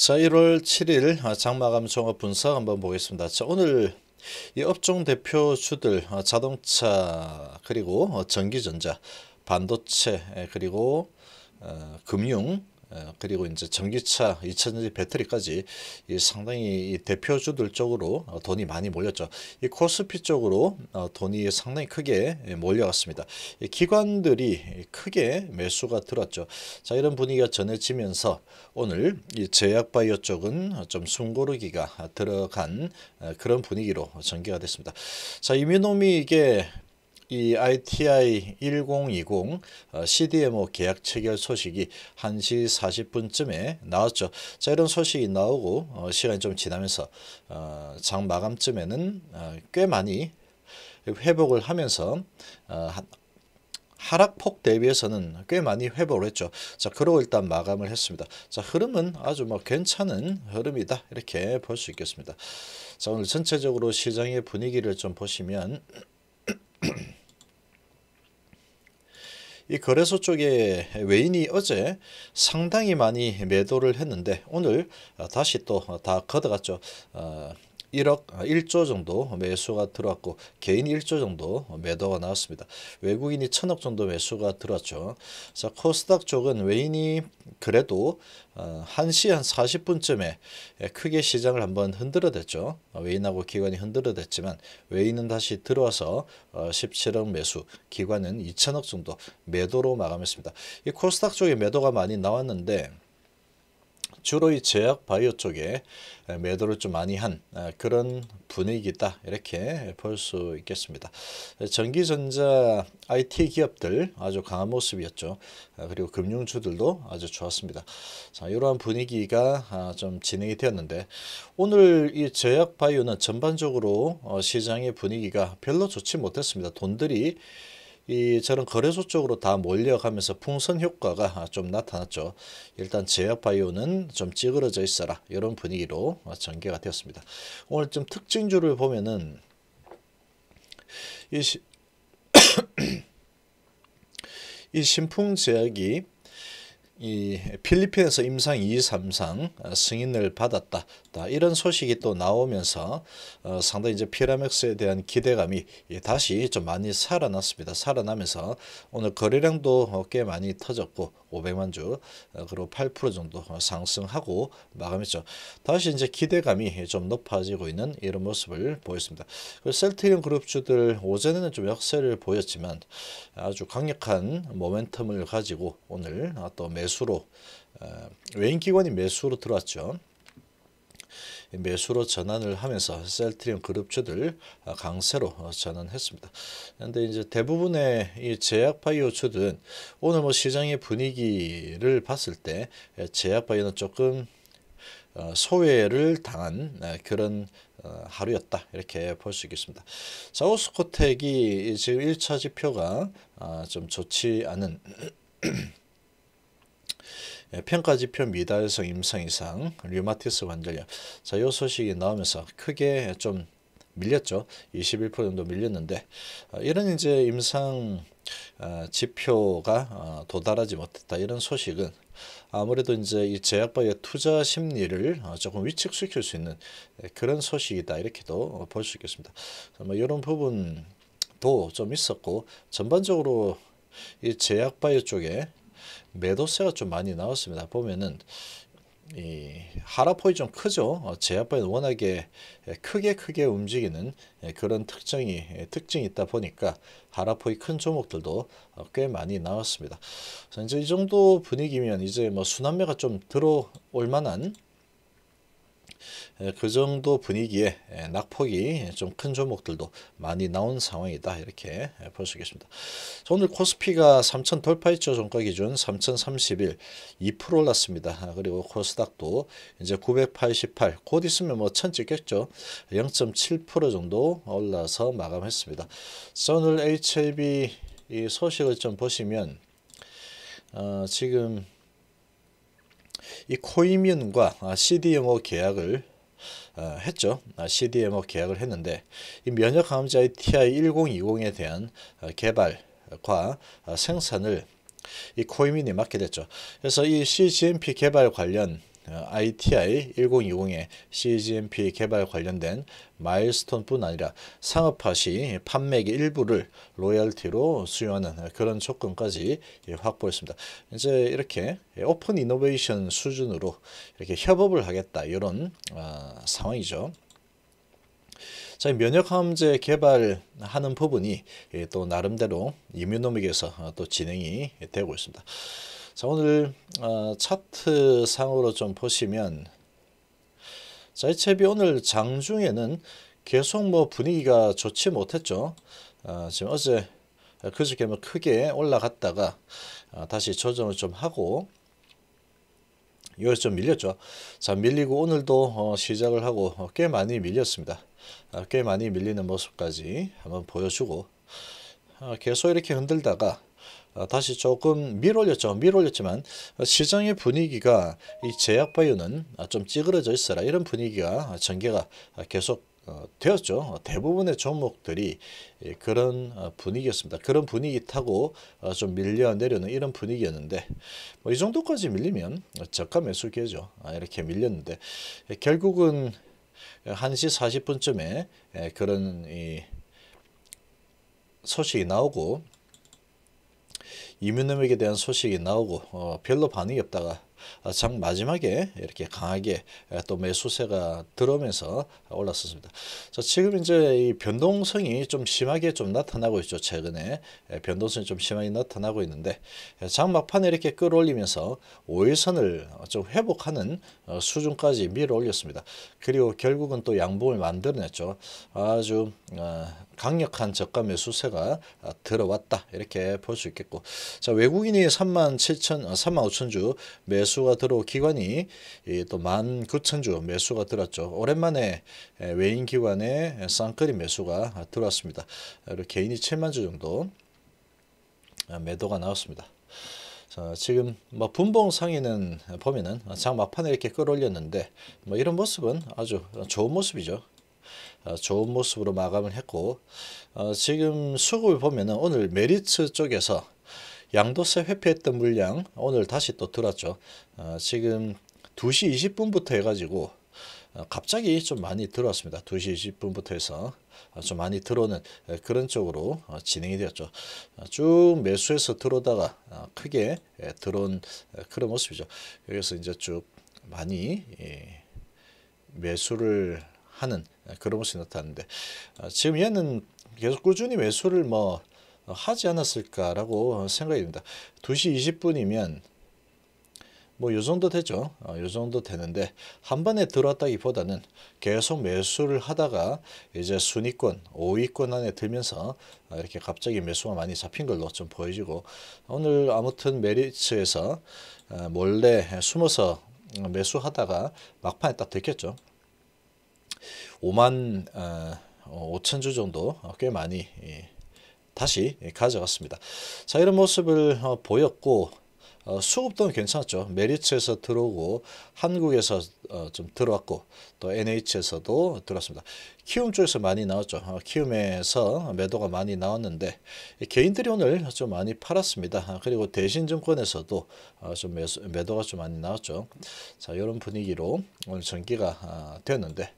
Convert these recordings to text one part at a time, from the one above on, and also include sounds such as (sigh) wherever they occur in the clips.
자, 1월 7일 아, 장마감 종합 분석 한번 보겠습니다. 자, 오늘 이 업종 대표주들 아, 자동차 그리고 어, 전기전자 반도체 그리고 어, 금융 어, 그리고 이제 전기차, 이차전지 배터리까지 상당히 대표주들 쪽으로 어, 돈이 많이 몰렸죠. 이 코스피 쪽으로 어, 돈이 상당히 크게 예, 몰려갔습니다. 기관들이 크게 매수가 들었죠. 자 이런 분위기가 전해지면서 오늘 이 제약바이오 쪽은 좀 숨고르기가 들어간 그런 분위기로 전개가 됐습니다. 자 이민홈이 이게 이 ITI 1020 CDMO 계약 체결 소식이 1시 40분쯤에 나왔죠. 자, 이런 소식이 나오고 어, 시간이 좀 지나면서 어, 장 마감쯤에는 어, 꽤 많이 회복을 하면서 어, 하락폭 대비해서는 꽤 많이 회복을 했죠. 자, 그러고 일단 마감을 했습니다. 자, 흐름은 아주 뭐 괜찮은 흐름이다. 이렇게 볼 수 있겠습니다. 자, 오늘 전체적으로 시장의 분위기를 좀 보시면 이 거래소 쪽에 외인이 어제 상당히 많이 매도를 했는데 오늘 다시 또 다 걷어갔죠. 어, 1억 1조 아, 정도 매수가 들어왔고 개인 1조 정도 매도가 나왔습니다. 외국인이 1000억 정도 매수가 들어왔죠. 자, 코스닥 쪽은 외인이 그래도 1시 아, 한 40분쯤에 크게 시장을 한번 흔들어댔죠. 아, 외인하고 기관이 흔들어댔지만 외인은 다시 들어와서 17억 어, 매수, 기관은 2000억 정도 매도로 마감했습니다. 이 코스닥 쪽에 매도가 많이 나왔는데 주로 이 제약 바이오 쪽에 매도를 좀 많이 한 그런 분위기다 이렇게 볼 수 있겠습니다. 전기전자 IT 기업들 아주 강한 모습이었죠. 그리고 금융주들도 아주 좋았습니다. 자, 이러한 분위기가 아, 좀 진행이 되었는데 오늘 이 제약 바이오는 전반적으로 어, 시장의 분위기가 별로 좋지 못했습니다. 돈들이 이 저런 거래소 쪽으로 다 몰려가면서 풍선 효과가 좀 나타났죠. 일단 제약바이오는 좀 찌그러져 있어라 이런 분위기로 전개가 되었습니다. 오늘 좀 특징주를 보면은 이, 시, (coughs) 이 신풍제약이 이 필리핀에서 임상 2, 3상 승인을 받았다. 없다. 이런 소식이 또 나오면서 어, 상당히 이제 피라맥스에 대한 기대감이 예, 다시 좀 많이 살아났습니다. 살아나면서 오늘 거래량도 어, 꽤 많이 터졌고 500만 주 어, 그리고 8% 정도 어, 상승하고 마감했죠. 다시 이제 기대감이 좀 높아지고 있는 이런 모습을 보였습니다. 그 셀트리온 그룹주들 오전에는 좀 역세를 보였지만 아주 강력한 모멘텀을 가지고 오늘 또 매수로 외인기관이 매수로 들어왔죠. 매수로 전환을 하면서 셀트리온 그룹주들 강세로 전환했습니다. 그런데 이제 대부분의 이 제약바이오주들은 오늘 뭐 시장의 분위기를 봤을 때 제약바이오는 조금 어, 소외를 당한 어, 그런 어, 하루였다 이렇게 볼 수 있겠습니다. 자 오스코텍이 지금 1차 지표가 아, 좀 좋지 않은 (clears throat) 예, 평가지표 미달성 임상 이상 류마티스 관절염 자요 소식이 나오면서 크게 좀 밀렸죠. 21% 정도 밀렸는데 아, 이런 이제 임상 아, 지표가 어, 도달하지 못했다 이런 소식은 아무래도 이제 이 제약바의 투자 심리를 어, 조금 위축시킬 수 있는 예, 그런 소식이다 이렇게도 볼 수 있겠습니다. 뭐 이런 부분도 좀 있었고 전반적으로 이 제약바이오 쪽에 매도세가 좀 많이 나왔습니다. 보면은 이 하락폭이 좀 크죠. 어, 제약바에 워낙에 예, 크게 크게 움직이는 예, 그런 특징이 예, 특징이 있다 보니까 하락폭이 큰 종목들도 어, 꽤 많이 나왔습니다. 이제 이 정도 분위기면 이제 뭐 순환매가 좀 들어올 만한 그 정도 분위기에 낙폭이 좀 큰 종목들도 많이 나온 상황이다 이렇게 볼 수 있겠습니다. 오늘 코스피가 3천 돌파했죠 종가 기준 3,031 2% 올랐습니다. 아, 그리고 코스닥도 이제 988곧 있으면 뭐1 찍겠죠 0.7% 정도 올라서 마감했습니다. 오늘 HLB 이 소식을 좀 보시면 어, 지금 이 코이뮨과 아, CDMO 계약을 아, 했죠. 아, CDMO 계약을 했는데 이 면역 항암제 TI1020에 대한 개발과 생산을 이 코이민이 맡게 됐죠. 그래서 이 CGMP 개발 관련 ITI 1020의 CGMP 개발 관련된 마일스톤뿐 아니라 상업화 시 판매액의 일부를 로열티로 수여하는 그런 조건까지 예, 확보했습니다. 이제 이렇게 오픈 이노베이션 수준으로 이렇게 협업을 하겠다 이런 아, 상황이죠. 자, 면역항암제 개발하는 부분이 예, 또 나름대로 이뮤노믹에서 어, 또 진행이 되고 있습니다. 자 오늘 어, 차트 상으로 좀 보시면 자 이채비 오늘 장중에는 계속 뭐 분위기가 좋지 못했죠. 어, 지금 어제 그저께 뭐 크게 올라갔다가 어, 다시 조정을 좀 하고 여기좀 밀렸죠. 자 밀리고 오늘도 어, 시작을 하고 어, 꽤 많이 밀렸습니다. 어, 꽤 많이 밀리는 모습까지 한번 보여주고 어, 계속 이렇게 흔들다가 어, 다시 조금 밀올렸죠. 밀올렸지만 시장의 분위기가 이 제약바이오는 아, 좀 찌그러져 있어라 이런 분위기가 전개가 계속 어, 되었죠. 어, 대부분의 종목들이 예, 그런 분위기였습니다. 그런 분위기 타고 좀 밀려 내려는 이런 분위기였는데 뭐이 정도까지 밀리면 저가 매수기죠. 아, 이렇게 밀렸는데 예, 결국은 1시 40분쯤에 예, 그런 소식이 나오고 이민호에게 대한 소식이 나오고 어, 별로 반응이 없다가 참 어, 마지막에 이렇게 강하게 어, 또 매수세가 들어오면서 올랐었습니다. 자, 지금 이제 이 변동성이 좀 심하게 좀 나타나고 있죠. 최근에 예, 변동성이 좀 심하게 나타나고 있는데 예, 장 막판에 이렇게 끌어올리면서 5일선을 좀 회복하는 어, 수준까지 밀어올렸습니다. 그리고 결국은 또 양봉을 만들어냈죠. 아주 강력한 저가 매수세가 아, 들어왔다 이렇게 볼 수 있겠고 자 외국인이 3만 7천 3만 아, 5천 주 매수가 들어오 기관이 또만 9천 주 매수가 들어죠 오랜만에 외인 기관에 쌍끌이 매수가 아, 들어왔습니다 개인이 7만 주 정도 매도가 나왔습니다. 자, 지금 뭐 분봉 상에는 보면은 장 막판에 이렇게 끌어올렸는데 뭐 이런 모습은 아주 좋은 모습이죠. 어, 좋은 모습으로 마감을 했고 어, 지금 수급을 보면 오늘 메리츠 쪽에서 양도세 회피했던 물량 오늘 다시 또 들었죠. 어, 지금 2시 20분부터 해가지고 갑자기 좀 많이 들어왔습니다. 2시 20분부터 해서 좀 많이 들어오는 그런 쪽으로 진행이 되었죠. 쭉 매수해서 들어오다가 크게 예, 들어온 그런 모습이죠. 여기서 이제 쭉 많이 예, 매수를 하는 그런 모습이 나타났는데 아, 지금 얘는 계속 꾸준히 매수를 뭐 하지 않았을까라고 생각이 듭니다. 2시 20분이면 뭐요 정도 되죠. 어, 요 정도 되는데 한 번에 들어왔다기보다는 계속 매수를 하다가 이제 순위권, 5위권 안에 들면서 아, 이렇게 갑자기 매수가 많이 잡힌 걸로 좀 보여지고 오늘 아무튼 메리츠에서 아, 몰래 숨어서 매수하다가 막판에 딱 들켰죠. 5만 어, 5천 어, 주 정도 어, 꽤 많이 예, 다시 가져갔습니다. 자 이런 모습을 어, 보였고 어, 수급도 괜찮았죠. 메리츠에서 들어오고 한국에서 어, 좀 들어왔고 또 NH에서도 들어왔습니다. 키움 쪽에서 많이 나왔죠. 어, 키움에서 매도가 많이 나왔는데 개인들이 오늘 좀 많이 팔았습니다. 아, 그리고 대신증권에서도 어, 좀 매수, 매도가 좀 많이 나왔죠. 자 이런 분위기로 오늘 전기가 아, 되었는데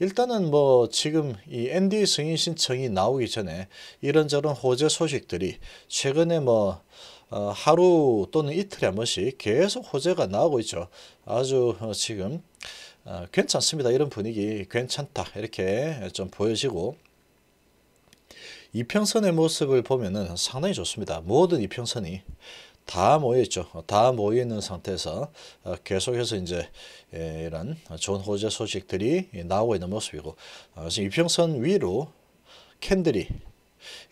일단은 뭐 지금 이 ND 승인 신청이 나오기 전에 이런저런 호재 소식들이 최근에 뭐 어, 하루 또는 이틀에 한 번씩 계속 호재가 나오고 있죠. 아주 어, 지금 어, 괜찮습니다. 이런 분위기 괜찮다 이렇게 좀 보여지고 이평선의 모습을 보면은 상당히 좋습니다. 모든 이평선이 다 모여있죠. 다 모여있는 상태에서 계속해서 이제 예, 이런 좋은 호재 소식들이 나오고 있는 모습이고 지금 이평선 위로 캔들이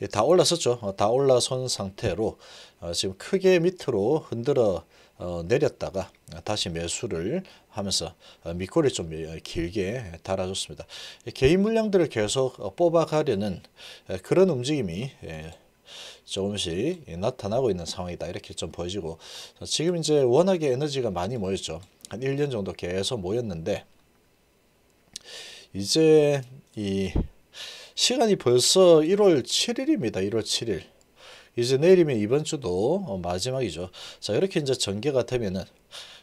예, 다 올라섰죠. 어, 다 올라선 상태로 어, 지금 크게 밑으로 흔들어 어, 내렸다가 다시 매수를 하면서 밑골이 좀 예, 길게 달아줬습니다. 개인 물량들을 계속 뽑아가려는 그런 움직임이 예, 조금씩 나타나고 있는 상황이다 이렇게 좀 보여지고 지금 이제 워낙에 에너지가 많이 모였죠. 한 1년 정도 계속 모였는데 이제 이 시간이 벌써 1월 7일입니다. 1월 7일. 이제 내일이면 이번 주도 어, 마지막이죠. 자 이렇게 이제 전개가 되면은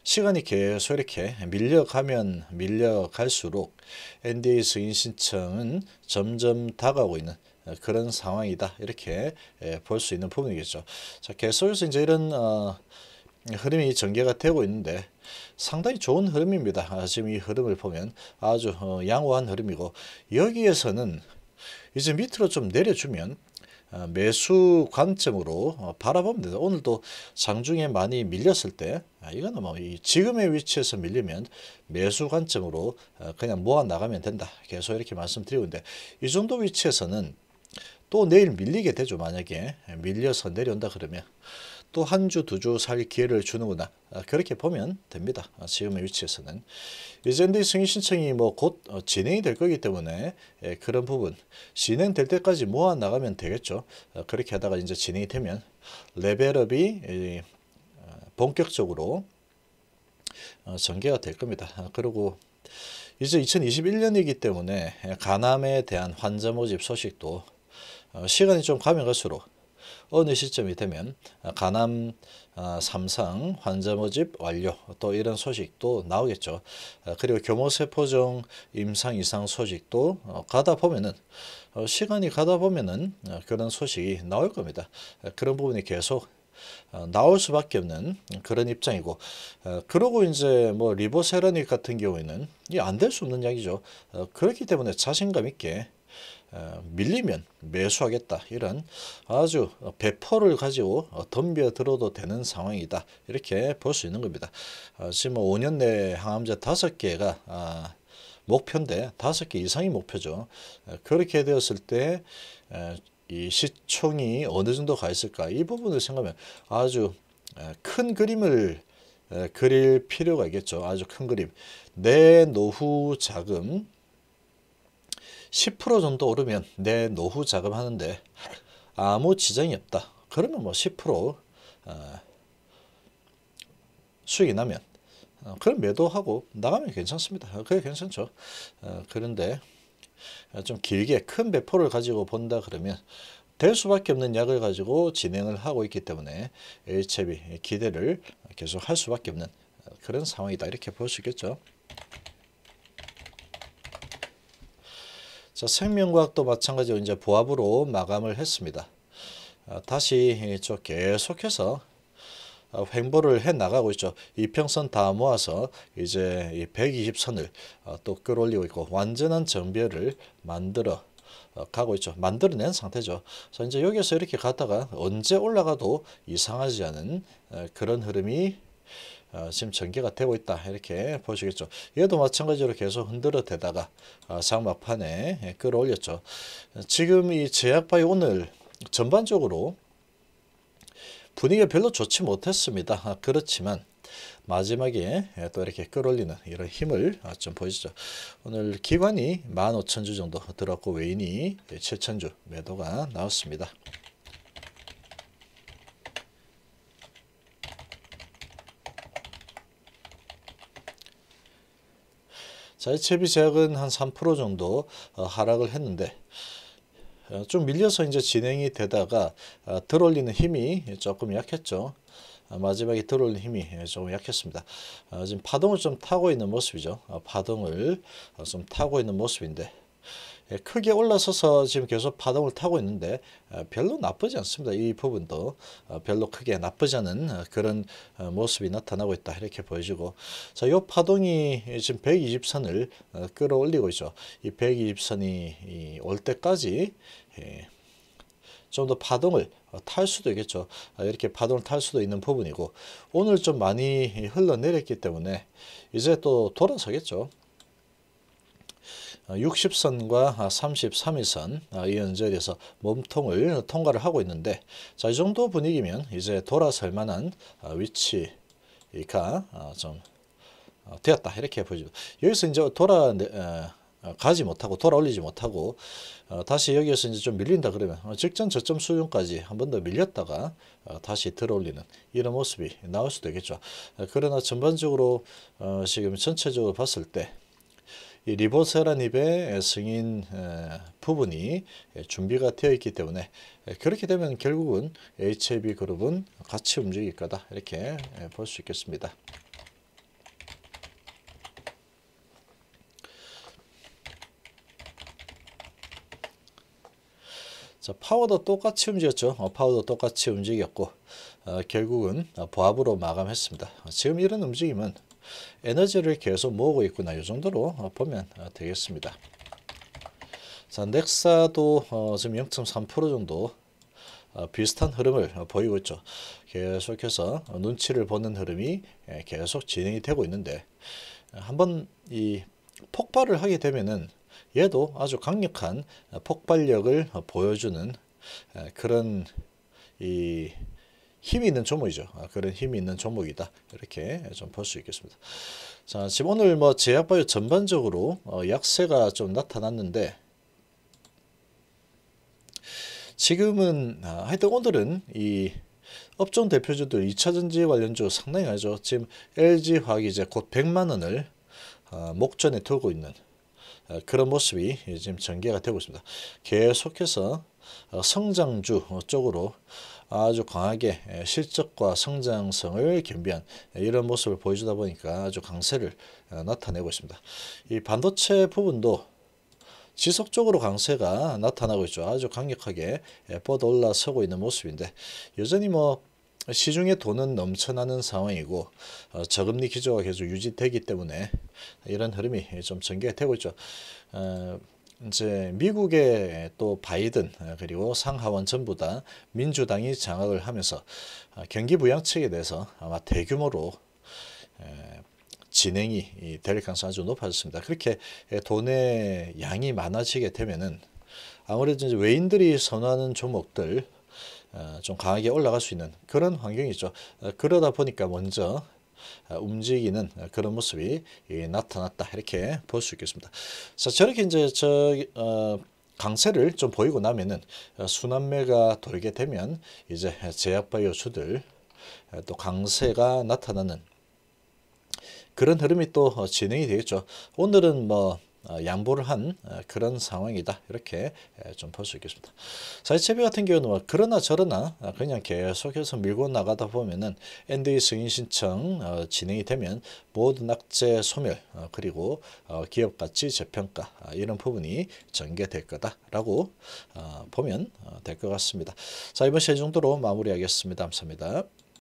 시간이 계속 이렇게 밀려가면 밀려갈수록 NDA 승인 신청은 점점 다가오고 있는 어, 그런 상황이다 이렇게 예, 볼수 있는 부분이겠죠. 자 계속해서 이제 이런 어, 흐름이 전개가 되고 있는데 상당히 좋은 흐름입니다. 아, 지금 이 흐름을 보면 아주 어, 양호한 흐름이고 여기에서는 이제 밑으로 좀 내려주면 어, 매수 관점으로 어, 바라보면 됩니다. 오늘도 장중에 많이 밀렸을 때 아, 이거는 뭐 지금의 위치에서 밀리면 매수 관점으로 어, 그냥 모아 나가면 된다. 계속 이렇게 말씀드리고 있는데 이 정도 위치에서는 또 내일 밀리게 되죠. 만약에 밀려서 내려온다 그러면 또한주두주살 기회를 주는구나 아, 그렇게 보면 됩니다. 지금의 아, 위치에서는 이젠디 승인 신청이 뭐곧 어, 진행이 될 거기 때문에 예, 그런 부분 진행될 때까지 모아 나가면 되겠죠. 아, 그렇게 하다가 이제 진행이 되면 레벨업이 본격적으로 어, 전개가 될 겁니다. 그리고 이제 2021년이기 때문에 가남에 예, 대한 환자 모집 소식도 어, 시간이 좀 가면 갈수록 어느 시점이 되면 간암 아, 아, 삼상 환자 모집 완료 또 이런 소식도 나오겠죠. 아, 그리고 교모세포종 임상 이상 소식도 어, 가다 보면은 어, 시간이 가다 보면은 그런 소식이 나올 겁니다. 그런 부분이 계속 어, 나올 수밖에 없는 그런 입장이고 그러고 이제 뭐 리보세라닉 같은 경우에는 이안될 수 없는 약이죠. 그렇기 때문에 자신감 있게 어, 밀리면 매수하겠다 이런 아주 배포를 가지고 덤벼들어도 되는 상황이다 이렇게 볼 수 있는 겁니다 아, 지금 5년 뭐 내 항암제 5개가 아, 목표인데 5개 이상이 목표죠 어, 그렇게 되었을 때이 어, 시총이 어느 정도 가 있을까 이 부분을 생각하면 아주 큰 그림을 그릴 필요가 있겠죠 아주 큰 그림 내 노후 자금 10% 정도 오르면 내 노후 자금하는데 아무 지장이 없다. 그러면 뭐 10% 어, 수익이 나면 어, 그럼 매도하고 나가면 괜찮습니다. 그게 괜찮죠. 어, 그런데 좀 길게 큰 배포를 가지고 본다 그러면 될 수밖에 없는 약을 가지고 진행을 하고 있기 때문에 HB 기대를 계속 할 수밖에 없는 어, 그런 상황이다 이렇게 볼 수 있겠죠. 자, 생명과학도 마찬가지로 이제 보합으로 마감을 했습니다. 아, 다시 저 계속해서 아, 횡보를 해 나가고 있죠. 이평선 다 모아서 이제 120선을 아, 또 끌어올리고 있고 완전한 정비를 만들어 어, 가고 있죠. 만들어낸 상태죠. 그래서 이제 여기서 이렇게 가다가 언제 올라가도 이상하지 않은 어, 그런 흐름이 지금 어, 전개가 되고 있다 이렇게 보시겠죠. 얘도 마찬가지로 계속 흔들어 대다가 어, 막판에 예, 끌어올렸죠. 지금 이 제약바이 오늘 전반적으로 분위기가 별로 좋지 못했습니다. 아, 그렇지만 마지막에 예, 또 이렇게 끌어올리는 이런 힘을 아, 좀 보여주죠. 오늘 기관이 15,000주 정도 들었고 외인이 7,000주 매도가 나왔습니다. 자이체비 제약은 한 3% 정도 어, 하락을 했는데 어, 좀 밀려서 이제 진행이 되다가 들올리는 어 힘이 조금 약했죠. 어, 마지막에 들어올 힘이 예, 조금 약했습니다. 지금 파동을 좀 타고 있는 모습이죠. 파동을 좀 타고 있는 모습인데 예, 크게 올라서서 지금 계속 파동을 타고 있는데 어, 별로 나쁘지 않습니다. 이 부분도 어, 별로 크게 나쁘지 않은 어, 그런 모습이 나타나고 있다 이렇게 보여지고 자, 이 파동이 지금 120선을 끌어올리고 있죠. 이 120선이 올 때까지 예, 좀더 파동을 탈 수도 있겠죠. 아, 이렇게 파동을 탈 수도 있는 부분이고 오늘 좀 많이 흘러내렸기 때문에 이제 또 돌아서겠죠. 60선과 아, 33위선 아, 아, 이 연절에서 몸통을 통과를 하고 있는데 자, 이 정도 분위기면 이제 돌아설 만한 위치가 좀 어, 되었다 이렇게 보죠. 여기서 이제 돌아 네, 어, 가지 못하고 돌아올리지 못하고 어, 다시 여기에서 이제 좀 밀린다 그러면 직전 저점 수준까지 한 번 더 밀렸다가 다시 들어올리는 이런 모습이 나올 수도 있겠죠. 그러나 전반적으로 지금 전체적으로 봤을 때 리보세라닙의 승인 부분이 준비가 되어 있기 때문에 그렇게 되면 결국은 HAB 그룹은 같이 움직일 거다 이렇게 볼 수 있겠습니다. 자, 파워도 똑같이 움직였죠. 어, 파워도 똑같이 움직였고 어, 결국은 어, 보합으로 마감했습니다. 지금 이런 움직임은 에너지를 계속 모으고 있구나 이 정도로 어, 보면 어, 되겠습니다. 자, 넥사도 어, 지금 0.3% 정도 비슷한 흐름을 보이고 있죠. 계속해서 눈치를 보는 흐름이 예, 계속 진행이 되고 있는데 한번 이 폭발을 하게 되면은 얘도 아주 강력한 폭발력을 보여주는 그런 이 힘이 있는 종목이죠. 아, 그런 힘이 있는 종목이다. 이렇게 좀 볼 수 있겠습니다. 자, 지금 오늘 뭐 제약바이오 전반적으로 어, 약세가 좀 나타났는데 지금은 아, 하여튼 오늘은 이 업종 대표주들 2차전지 관련주 상당히 아주 지금 LG화학이 이제 곧 100만원을 아, 목전에 두고 있는 아, 그런 모습이 지금 전개가 되고 있습니다. 계속해서 어, 성장주 쪽으로 아주 강하게 예, 실적과 성장성을 겸비한 예, 이런 모습을 보여주다 보니까 아주 강세를 어, 나타내고 있습니다. 이 반도체 부분도 지속적으로 강세가 나타나고 있죠. 아주 강력하게 예, 뻗어 올라서고 있는 모습인데 여전히 뭐 시중에 돈은 넘쳐나는 상황이고 어, 저금리 기조가 계속 유지되기 때문에 이런 흐름이 좀 전개되고 있죠. 어, 이제 미국의 또 바이든 그리고 상하원 전부 다 민주당이 장악을 하면서 아, 경기 부양책에 대해서 아마 대규모로 진행이 될 가능성이 아주 높아졌습니다. 그렇게 돈의 양이 많아지게 되면은 아무래도 이제 외인들이 선호하는 종목들 어, 좀 강하게 올라갈 수 있는 그런 환경이죠. 어, 그러다 보니까 먼저 아, 움직이는 그런 모습이 나타났다 이렇게 볼 수 있겠습니다. 자 저렇게 이제 저 어, 강세를 좀 보이고 나면은 어, 순환매가 돌게 되면 이제 제약바이오들또 어, 강세가 나타나는 그런 흐름이 또 어, 진행이 되겠죠. 오늘은 뭐 어, 양보를 한 어, 그런 상황이다 이렇게 좀 볼 수 있겠습니다. 사이체비 같은 경우는 뭐 그러나 저러나 어, 그냥 계속해서 밀고 나가다 보면은 NDA 승인 신청 진행이 되면 모든 낙제 소멸 그리고 기업 가치 재평가 아, 이런 부분이 전개될 거다라고 보면 될 것 같습니다. 자 이번 시의 정도로 마무리하겠습니다. 감사합니다.